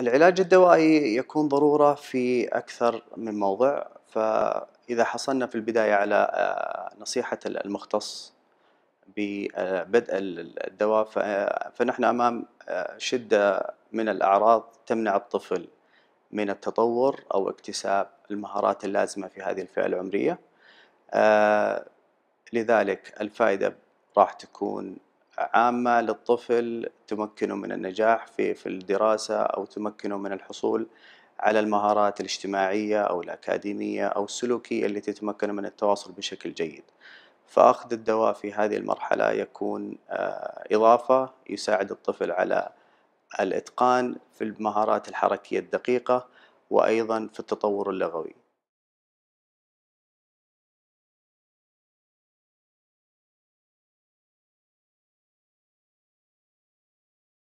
العلاج الدوائي يكون ضرورة في أكثر من موضع فإذا حصلنا في البداية على آه، نصيحة المختص ببدء الدواء فنحن أمام آه، شدة من الأعراض تمنع الطفل من التطور أو اكتساب المهارات اللازمة في هذه الفئة العمرية آه، لذلك الفائدة راح تكون عامة للطفل تمكنه من النجاح في في الدراسة أو تمكنه من الحصول على المهارات الاجتماعية أو الأكاديمية أو السلوكية التي تمكنه من التواصل بشكل جيد فأخذ الدواء في هذه المرحلة يكون آه، إضافة يساعد الطفل على الإتقان في المهارات الحركية الدقيقة وأيضا في التطور اللغوي